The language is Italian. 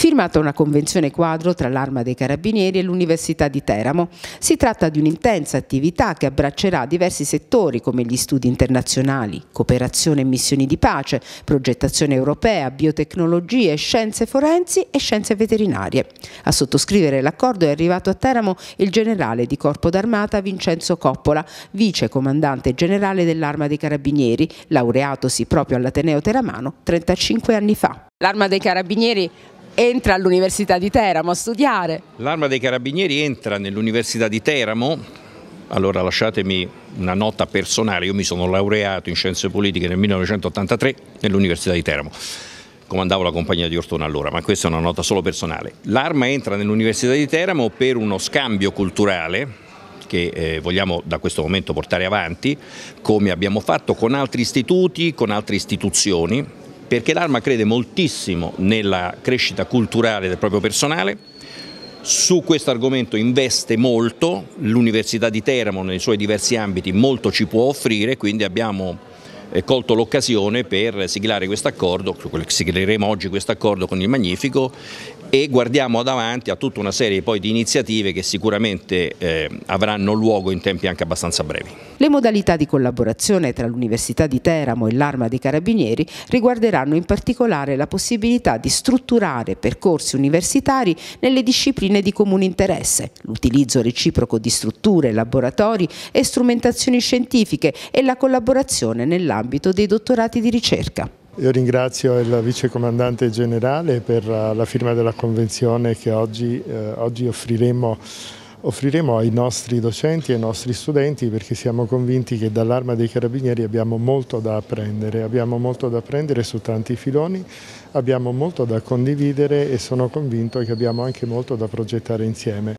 firmata una convenzione quadro tra l'Arma dei Carabinieri e l'Università di Teramo. Si tratta di un'intensa attività che abbraccerà diversi settori come gli studi internazionali, cooperazione e missioni di pace, progettazione europea, biotecnologie, scienze forensi e scienze veterinarie. A sottoscrivere l'accordo è arrivato a Teramo il generale di Corpo d'Armata Vincenzo Coppola, vice comandante generale dell'Arma dei Carabinieri, laureatosi proprio all'Ateneo Teramano 35 anni fa. L'Arma dei Carabinieri entra all'Università di Teramo a studiare. L'Arma dei Carabinieri entra nell'Università di Teramo allora lasciatemi una nota personale, io mi sono laureato in scienze politiche nel 1983 nell'Università di Teramo, comandavo la compagnia di Ortona allora, ma questa è una nota solo personale. L'Arma entra nell'Università di Teramo per uno scambio culturale che eh, vogliamo da questo momento portare avanti, come abbiamo fatto con altri istituti, con altre istituzioni, perché l'Arma crede moltissimo nella crescita culturale del proprio personale, su questo argomento investe molto, l'Università di Teramo nei suoi diversi ambiti molto ci può offrire, quindi abbiamo eh, colto l'occasione per siglare questo accordo, sigleremo oggi questo accordo con il Magnifico e guardiamo davanti a tutta una serie poi di iniziative che sicuramente eh, avranno luogo in tempi anche abbastanza brevi. Le modalità di collaborazione tra l'Università di Teramo e l'Arma dei Carabinieri riguarderanno in particolare la possibilità di strutturare percorsi universitari nelle discipline di comune interesse, l'utilizzo reciproco di strutture, laboratori e strumentazioni scientifiche e la collaborazione nell'ambito dei dottorati di ricerca. Io ringrazio il vicecomandante generale per eh, la firma della convenzione che oggi, eh, oggi offriremo, offriremo, ai nostri docenti e ai nostri studenti perché siamo convinti che dall'arma dei carabinieri abbiamo molto da apprendere, abbiamo molto da apprendere su tanti filoni, abbiamo molto da condividere e sono convinto che abbiamo anche molto da progettare insieme.